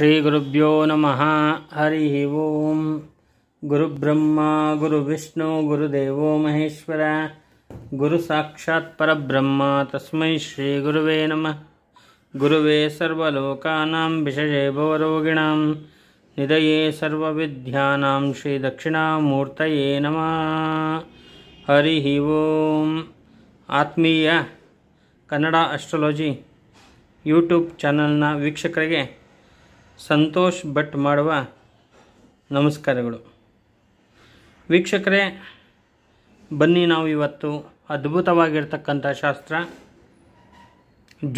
ಶ್ರೀ ಗುರುಭ್ಯೋ ನಮಃ ಹರಿ ಓಂ ಗುರುಬ್ರಹ್ಮ ಗುರುವಿಷ್ಣು ಗುರುದೇವೋ ಮಹೇಶ್ವರ ಗುರು ಸಾಕ್ಷಾತ್ ಪರಬ್ರಹ್ಮ ತಸ್ಮೈ ಶ್ರೀ ಗುರುವೇ ನಮಃ ಗುರುವೇ ಸರ್ವಲೋಕಾನಾಂ ವಿಷಯೇ ಭವರೋಗಿಣಾಂ ನಿಧಯೇ ಸರ್ವವಿದ್ಯಾನಾಂ ಶ್ರೀ ದಕ್ಷಿಣಾಮೂರ್ತಯೇ ನಮಃ ಹರಿ ಓಂ ಆತ್ಮೀಯ ಕನ್ನಡ ಅಸ್ಟ್ರಾಲಜಿ ಯೂಟ್ಯೂಬ್ ಚಾನಲ್ನ ವೀಕ್ಷಕರಿಗೆ ಸಂತೋಷ್ ಭಟ್ ಮಾಡುವ ನಮಸ್ಕಾರಗಳು ವೀಕ್ಷಕರೇ ಬನ್ನಿ ನಾವು ಇವತ್ತು ಅದ್ಭುತವಾಗಿರ್ತಕ್ಕಂಥ ಶಾಸ್ತ್ರ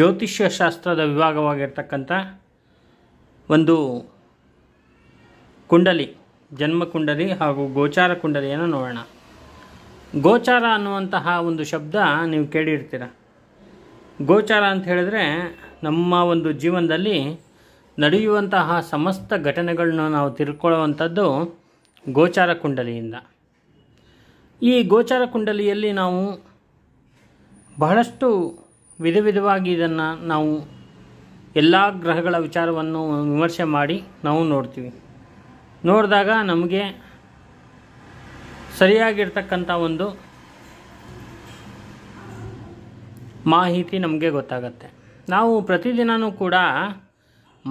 ಜ್ಯೋತಿಷ್ಯ ಶಾಸ್ತ್ರದ ವಿಭಾಗವಾಗಿರ್ತಕ್ಕಂಥ ಒಂದು ಕುಂಡಲಿ ಜನ್ಮ ಕುಂಡಲಿ ಹಾಗೂ ಗೋಚಾರ ಕುಂಡಲಿಯನ್ನು ನೋಡೋಣ ಗೋಚಾರ ಅನ್ನುವಂತಹ ಒಂದು ಶಬ್ದ ನೀವು ಕೇಳಿರ್ತೀರ ಗೋಚಾರ ಅಂತ ಹೇಳಿದ್ರೆ ನಮ್ಮ ಒಂದು ಜೀವನದಲ್ಲಿ ನಡೆಯುವಂತಹ ಸಮಸ್ತ ಘಟನೆಗಳನ್ನ ನಾವು ತಿಳ್ಕೊಳ್ಳುವಂಥದ್ದು ಗೋಚಾರ ಕುಂಡಲಿಯಿಂದ ಈ ಗೋಚಾರ ಕುಂಡಲಿಯಲ್ಲಿ ನಾವು ಬಹಳಷ್ಟು ವಿಧ ವಿಧವಾಗಿ ಇದನ್ನು ನಾವು ಎಲ್ಲ ಗ್ರಹಗಳ ವಿಚಾರವನ್ನು ವಿಮರ್ಶೆ ಮಾಡಿ ನಾವು ನೋಡ್ತೀವಿ ನೋಡಿದಾಗ ನಮಗೆ ಸರಿಯಾಗಿರ್ತಕ್ಕಂಥ ಒಂದು ಮಾಹಿತಿ ನಮಗೆ ಗೊತ್ತಾಗತ್ತೆ ನಾವು ಪ್ರತಿದಿನವೂ ಕೂಡ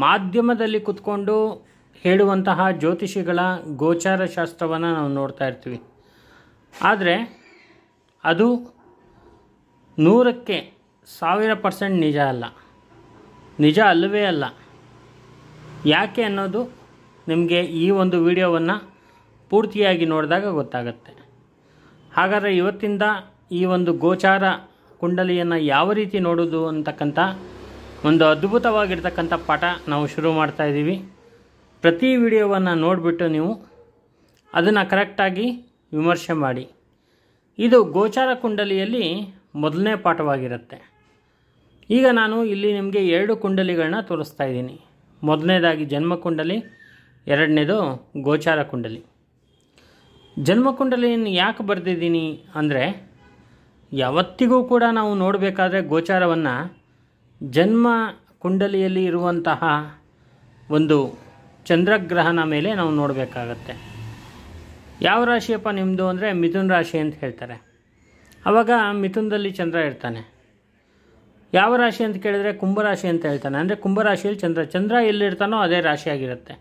ಮಾಧ್ಯಮದಲ್ಲಿ ಕುತ್ಕೊಂಡು ಹೇಳುವಂತಹ ಜ್ಯೋತಿಷಿಗಳ ಗೋಚಾರ ಶಾಸ್ತ್ರವನ್ನು ನಾವು ನೋಡ್ತಾ ಇರ್ತೀವಿ ಆದರೆ ಅದು ನೂರಕ್ಕೆ ಸಾವಿರ ಪರ್ಸೆಂಟ್ ನಿಜ ಅಲ್ಲ ನಿಜ ಅಲ್ಲವೇ ಅಲ್ಲ ಯಾಕೆ ಅನ್ನೋದು ನಿಮಗೆ ಈ ಒಂದು ವಿಡಿಯೋವನ್ನು ಪೂರ್ತಿಯಾಗಿ ನೋಡಿದಾಗ ಗೊತ್ತಾಗತ್ತೆ ಹಾಗಾದರೆ ಇವತ್ತಿಂದ ಈ ಒಂದು ಗೋಚಾರ ಕುಂಡಲಿಯನ್ನು ಯಾವ ರೀತಿ ನೋಡೋದು ಅಂತಕ್ಕಂಥ ಒಂದು ಅದ್ಭುತವಾಗಿರ್ತಕ್ಕಂಥ ಪಾಠ ನಾವು ಶುರು ಮಾಡ್ತಾ ಇದ್ದೀವಿ ಪ್ರತಿ ವಿಡಿಯೋವನ್ನು ನೋಡಿಬಿಟ್ಟು ನೀವು ಅದನ್ನು ಕರೆಕ್ಟಾಗಿ ವಿಮರ್ಶೆ ಮಾಡಿ ಇದು ಗೋಚಾರ ಕುಂಡಲಿಯಲ್ಲಿ ಮೊದಲನೇ ಪಾಠವಾಗಿರುತ್ತೆ ಈಗ ನಾನು ಇಲ್ಲಿ ನಿಮಗೆ ಎರಡು ಕುಂಡಲಿಗಳನ್ನ ತೋರಿಸ್ತಾ ಇದ್ದೀನಿ ಮೊದಲನೇದಾಗಿ ಜನ್ಮಕುಂಡಲಿ ಎರಡನೇದು ಗೋಚಾರ ಕುಂಡಲಿ ಜನ್ಮಕುಂಡಲಿಯನ್ನು ಯಾಕೆ ಬರೆದಿದ್ದೀನಿ ಅಂದರೆ ಯಾವತ್ತಿಗೂ ಕೂಡ ನಾವು ನೋಡಬೇಕಾದ್ರೆ ಗೋಚಾರವನ್ನು ಜನ್ಮ ಕುಂಡಲಿಯಲ್ಲಿ ಇರುವಂತಹ ಒಂದು ಚಂದ್ರಗ್ರಹನ ಮೇಲೆ ನಾವು ನೋಡಬೇಕಾಗತ್ತೆ ಯಾವ ರಾಶಿಯಪ್ಪ ನಿಮ್ಮದು ಅಂದರೆ ಮಿಥುನ್ ರಾಶಿ ಅಂತ ಹೇಳ್ತಾರೆ ಆವಾಗ ಮಿಥುನದಲ್ಲಿ ಚಂದ್ರ ಇರ್ತಾನೆ ಯಾವ ರಾಶಿ ಅಂತ ಕೇಳಿದರೆ ಕುಂಭರಾಶಿ ಅಂತ ಹೇಳ್ತಾನೆ ಅಂದರೆ ಕುಂಭರಾಶಿಯಲ್ಲಿ ಚಂದ್ರ ಚಂದ್ರ ಎಲ್ಲಿರ್ತಾನೋ ಅದೇ ರಾಶಿಯಾಗಿರುತ್ತೆ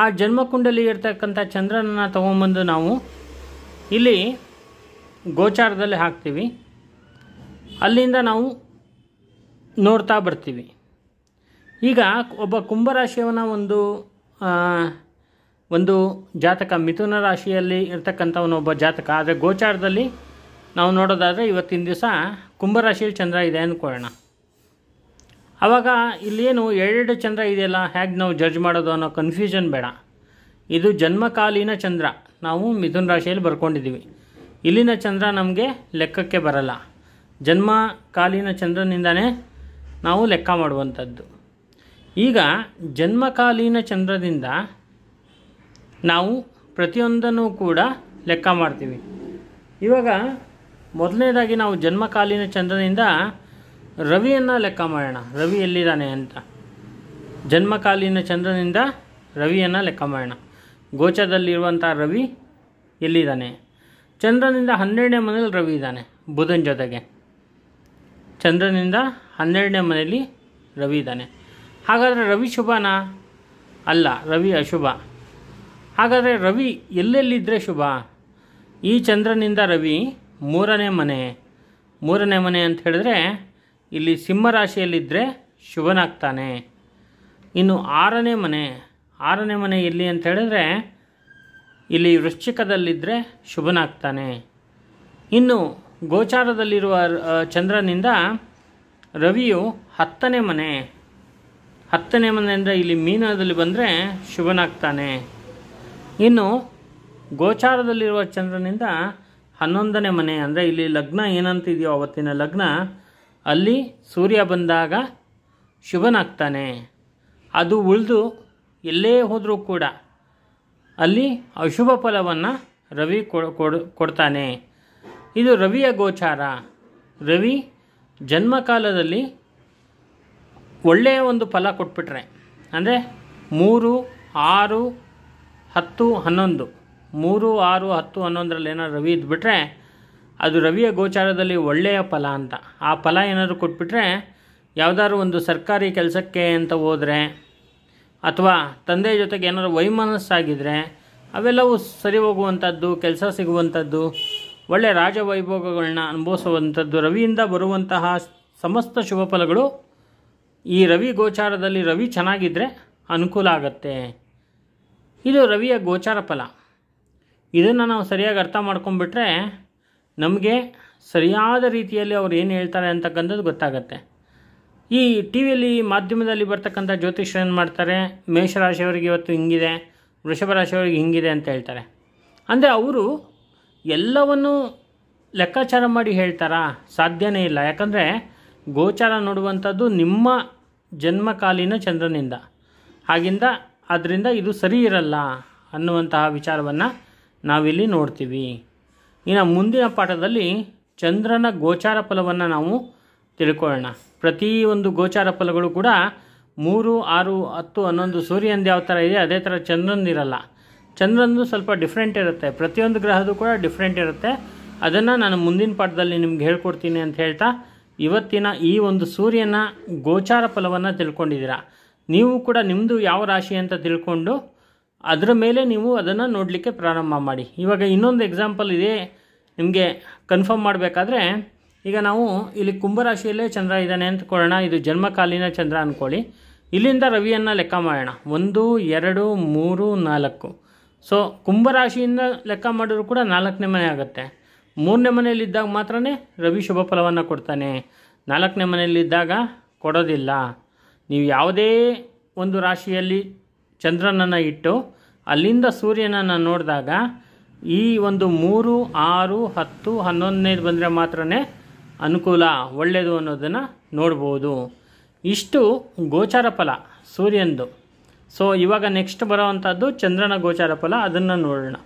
ಆ ಜನ್ಮಕುಂಡಲಿ ಇರ್ತಕ್ಕಂಥ ಚಂದ್ರನನ್ನು ತೊಗೊಂಬಂದು ನಾವು ಇಲ್ಲಿ ಗೋಚಾರದಲ್ಲಿ ಹಾಕ್ತೀವಿ ಅಲ್ಲಿಂದ ನಾವು ನೋಡ್ತಾ ಬರ್ತೀವಿ ಈಗ ಒಬ್ಬ ಕುಂಭರಾಶಿಯವನ ಒಂದು ಒಂದು ಜಾತಕ ಮಿಥುನ ರಾಶಿಯಲ್ಲಿ ಒಬ್ಬ ಜಾತಕ ಆದರೆ ಗೋಚಾರದಲ್ಲಿ ನಾವು ನೋಡೋದಾದರೆ ಇವತ್ತಿನ ದಿವಸ ಕುಂಭರಾಶಿಯಲ್ಲಿ ಚಂದ್ರ ಇದೆ ಅಂದ್ಕೊಳ್ಳೋಣ ಆವಾಗ ಇಲ್ಲೇನು ಎರಡೆರಡು ಚಂದ್ರ ಇದೆಯಲ್ಲ ಹೇಗೆ ನಾವು ಜಡ್ಜ್ ಮಾಡೋದು ಅನ್ನೋ ಕನ್ಫ್ಯೂಷನ್ ಬೇಡ ಇದು ಜನ್ಮಕಾಲೀನ ಚಂದ್ರ ನಾವು ಮಿಥುನ ರಾಶಿಯಲ್ಲಿ ಬರ್ಕೊಂಡಿದ್ದೀವಿ ಇಲ್ಲಿನ ಚಂದ್ರ ನಮಗೆ ಲೆಕ್ಕಕ್ಕೆ ಬರಲ್ಲ ಜನ್ಮಕಾಲೀನ ಚಂದ್ರನಿಂದನೇ ನಾವು ಲೆಕ್ಕ ಮಾಡುವಂಥದ್ದು ಈಗ ಜನ್ಮಕಾಲೀನ ಚಂದ್ರದಿಂದ ನಾವು ಪ್ರತಿಯೊಂದನ್ನು ಕೂಡ ಲೆಕ್ಕ ಮಾಡ್ತೀವಿ ಇವಾಗ ಮೊದಲನೇದಾಗಿ ನಾವು ಜನ್ಮಕಾಲೀನ ಚಂದ್ರನಿಂದ ರವಿಯನ್ನು ಲೆಕ್ಕ ಮಾಡೋಣ ರವಿ ಎಲ್ಲಿದ್ದಾನೆ ಅಂತ ಜನ್ಮಕಾಲೀನ ಚಂದ್ರನಿಂದ ರವಿಯನ್ನು ಲೆಕ್ಕ ಮಾಡೋಣ ಗೋಚದಲ್ಲಿರುವಂಥ ರವಿ ಎಲ್ಲಿದ್ದಾನೆ ಚಂದ್ರನಿಂದ ಹನ್ನೆರಡನೇ ಮನೇಲಿ ರವಿ ಇದ್ದಾನೆ ಬುಧನ ಜೊತೆಗೆ ಚಂದ್ರನಿಂದ ಹನ್ನೆರಡನೇ ಮನೆಯಲ್ಲಿ ರವಿ ಇದ್ದಾನೆ ಹಾಗಾದರೆ ರವಿ ಶುಭನ ಅಲ್ಲ ರವಿ ಅಶುಭ ಹಾಗಾದರೆ ರವಿ ಎಲ್ಲೆಲ್ಲಿದ್ದರೆ ಶುಭ ಈ ಚಂದ್ರನಿಂದ ರವಿ ಮೂರನೇ ಮನೆ ಮೂರನೇ ಮನೆ ಅಂತ ಹೇಳಿದ್ರೆ ಇಲ್ಲಿ ಸಿಂಹರಾಶಿಯಲ್ಲಿದ್ದರೆ ಶುಭನಾಗ್ತಾನೆ ಇನ್ನು ಆರನೇ ಮನೆ ಆರನೇ ಮನೆ ಎಲ್ಲಿ ಅಂತ ಹೇಳಿದ್ರೆ ಇಲ್ಲಿ ವೃಶ್ಚಿಕದಲ್ಲಿದ್ದರೆ ಶುಭನಾಗ್ತಾನೆ ಇನ್ನು ಗೋಚಾರದಲ್ಲಿರುವ ಚಂದ್ರನಿಂದ ರವಿಯು ಹತ್ತನೇ ಮನೆ ಹತ್ತನೇ ಮನೆ ಅಂದರೆ ಇಲ್ಲಿ ಮೀನದಲ್ಲಿ ಬಂದರೆ ಶುಭನಾಗ್ತಾನೆ ಇನ್ನು ಗೋಚಾರದಲ್ಲಿರುವ ಚಂದ್ರನಿಂದ ಹನ್ನೊಂದನೇ ಮನೆ ಅಂದರೆ ಇಲ್ಲಿ ಲಗ್ನ ಏನಂತಿದೆಯೋ ಅವತ್ತಿನ ಲಗ್ನ ಅಲ್ಲಿ ಸೂರ್ಯ ಬಂದಾಗ ಶುಭನಾಗ್ತಾನೆ ಅದು ಉಳಿದು ಎಲ್ಲೇ ಹೋದರೂ ಕೂಡ ಅಲ್ಲಿ ಅಶುಭ ಫಲವನ್ನು ರವಿ ಕೊಡ್ತಾನೆ ಇದು ರವಿಯ ಗೋಚಾರ ರವಿ ಜನ್ಮಕಾಲದಲ್ಲಿ ಒಳ್ಳೆಯ ಒಂದು ಫಲ ಕೊಟ್ಬಿಟ್ರೆ ಅಂದರೆ ಮೂರು ಆರು ಹತ್ತು ಹನ್ನೊಂದು ಮೂರು ಆರು ಹತ್ತು ಹನ್ನೊಂದರಲ್ಲಿ ಏನಾದ್ರು ರವಿ ಇದ್ಬಿಟ್ರೆ ಅದು ರವಿಯ ಗೋಚಾರದಲ್ಲಿ ಒಳ್ಳೆಯ ಫಲ ಅಂತ ಆ ಫಲ ಏನಾದರೂ ಕೊಟ್ಬಿಟ್ರೆ ಯಾವುದಾದ್ರು ಒಂದು ಸರ್ಕಾರಿ ಕೆಲಸಕ್ಕೆ ಅಂತ ಹೋದರೆ ಅಥವಾ ತಂದೆ ಜೊತೆಗೆ ಏನಾದರೂ ವೈಮನಸ್ಸಾಗಿದ್ದರೆ ಅವೆಲ್ಲವೂ ಸರಿ ಹೋಗುವಂಥದ್ದು ಕೆಲಸ ಸಿಗುವಂಥದ್ದು ಒಳ್ಳೆಯ ರಾಜವೈಭೋಗಗಳನ್ನ ಅನುಭವಿಸುವಂಥದ್ದು ರವಿಯಿಂದ ಬರುವಂತಹ ಸಮಸ್ತ ಶುಭ ಫಲಗಳು ಈ ರವಿ ಗೋಚಾರದಲ್ಲಿ ರವಿ ಚೆನ್ನಾಗಿದ್ದರೆ ಅನುಕೂಲ ಆಗತ್ತೆ ಇದು ರವಿಯ ಗೋಚಾರ ಫಲ ಇದನ್ನು ನಾವು ಸರಿಯಾಗಿ ಅರ್ಥ ಮಾಡ್ಕೊಂಬಿಟ್ರೆ ನಮಗೆ ಸರಿಯಾದ ರೀತಿಯಲ್ಲಿ ಅವ್ರು ಏನು ಹೇಳ್ತಾರೆ ಅಂತಕ್ಕಂಥದ್ದು ಗೊತ್ತಾಗತ್ತೆ ಈ ಟಿ ವಿಯಲ್ಲಿ ಮಾಧ್ಯಮದಲ್ಲಿ ಬರ್ತಕ್ಕಂಥ ಜ್ಯೋತಿಷ್ಯ ಏನು ಮಾಡ್ತಾರೆ ಮೇಷರಾಶಿಯವರಿಗೆ ಇವತ್ತು ಹಿಂಗಿದೆ ವೃಷಭ ರಾಶಿಯವರಿಗೆ ಹಿಂಗಿದೆ ಅಂತ ಹೇಳ್ತಾರೆ ಅಂದರೆ ಅವರು ಎಲ್ಲವನ್ನು ಲೆಕ್ಕಾಚಾರ ಮಾಡಿ ಹೇಳ್ತಾರಾ ಸಾಧ್ಯನೇ ಇಲ್ಲ ಯಾಕಂದರೆ ಗೋಚಾರ ನೋಡುವಂಥದ್ದು ನಿಮ್ಮ ಜನ್ಮಕಾಲೀನ ಚಂದ್ರನಿಂದ ಹಾಗಿಂದ ಅದರಿಂದ ಇದು ಸರಿ ಇರಲ್ಲ ಅನ್ನುವಂತಹ ವಿಚಾರವನ್ನು ನಾವಿಲ್ಲಿ ನೋಡ್ತೀವಿ ಇನ್ನು ಮುಂದಿನ ಪಾಠದಲ್ಲಿ ಚಂದ್ರನ ಗೋಚಾರ ಫಲವನ್ನು ನಾವು ತಿಳ್ಕೊಳ್ಳೋಣ ಪ್ರತಿಯೊಂದು ಗೋಚಾರ ಫಲಗಳು ಕೂಡ ಮೂರು ಆರು ಹತ್ತು ಹನ್ನೊಂದು ಸೂರ್ಯಂದು ಯಾವ ಥರ ಇದೆ ಅದೇ ಥರ ಚಂದ್ರನಿರಲ್ಲ ಚಂದ್ರನದು ಸ್ವಲ್ಪ ಡಿಫ್ರೆಂಟ್ ಇರುತ್ತೆ ಪ್ರತಿಯೊಂದು ಗ್ರಹದ್ದು ಕೂಡ ಡಿಫ್ರೆಂಟ್ ಇರುತ್ತೆ ಅದನ್ನು ನಾನು ಮುಂದಿನ ಪಾಠದಲ್ಲಿ ನಿಮ್ಗೆ ಹೇಳ್ಕೊಡ್ತೀನಿ ಅಂತ ಹೇಳ್ತಾ ಇವತ್ತಿನ ಈ ಒಂದು ಸೂರ್ಯನ ಗೋಚಾರ ಫಲವನ್ನು ತಿಳ್ಕೊಂಡಿದ್ದೀರಾ ನೀವು ಕೂಡ ನಿಮ್ಮದು ಯಾವ ರಾಶಿ ಅಂತ ತಿಳ್ಕೊಂಡು ಅದರ ಮೇಲೆ ನೀವು ಅದನ್ನು ನೋಡಲಿಕ್ಕೆ ಪ್ರಾರಂಭ ಮಾಡಿ ಇವಾಗ ಇನ್ನೊಂದು ಎಕ್ಸಾಂಪಲ್ ಇದೆ ನಿಮಗೆ ಕನ್ಫರ್ಮ್ ಮಾಡಬೇಕಾದ್ರೆ ಈಗ ನಾವು ಇಲ್ಲಿ ಕುಂಭರಾಶಿಯಲ್ಲೇ ಚಂದ್ರ ಇದ್ದಾನೆ ಕೊಡೋಣ ಇದು ಜನ್ಮಕಾಲೀನ ಚಂದ್ರ ಅಂದ್ಕೊಳ್ಳಿ ಇಲ್ಲಿಂದ ರವಿಯನ್ನು ಲೆಕ್ಕ ಮಾಡೋಣ ಒಂದು ಎರಡು ಮೂರು ನಾಲ್ಕು ಸೊ ಕುಂಭರಾಶಿಯಿಂದ ಲೆಕ್ಕ ಮಾಡಿದ್ರು ಕೂಡ ನಾಲ್ಕನೇ ಮನೆ ಆಗುತ್ತೆ ಮೂರನೇ ಮನೆಯಲ್ಲಿದ್ದಾಗ ಮಾತ್ರ ರವಿ ಶುಭ ಫಲವನ್ನು ಕೊಡ್ತಾನೆ ನಾಲ್ಕನೇ ಮನೆಯಲ್ಲಿದ್ದಾಗ ಕೊಡೋದಿಲ್ಲ ನೀವು ಯಾವುದೇ ಒಂದು ರಾಶಿಯಲ್ಲಿ ಚಂದ್ರನನ್ನು ಇಟ್ಟು ಅಲ್ಲಿಂದ ಸೂರ್ಯನನ್ನು ನೋಡಿದಾಗ ಈ ಒಂದು ಮೂರು ಆರು ಹತ್ತು ಹನ್ನೊಂದನೇದು ಬಂದರೆ ಮಾತ್ರ ಅನುಕೂಲ ಒಳ್ಳೆಯದು ಅನ್ನೋದನ್ನು ನೋಡ್ಬೋದು ಇಷ್ಟು ಗೋಚಾರ ಫಲ ಸೂರ್ಯನದು ಸೊ ಇವಾಗ ನೆಕ್ಸ್ಟ್ ಬರೋವಂಥದ್ದು ಚಂದ್ರನ ಗೋಚಾರ ಫಲ ಅದನ್ನು ನೋಡೋಣ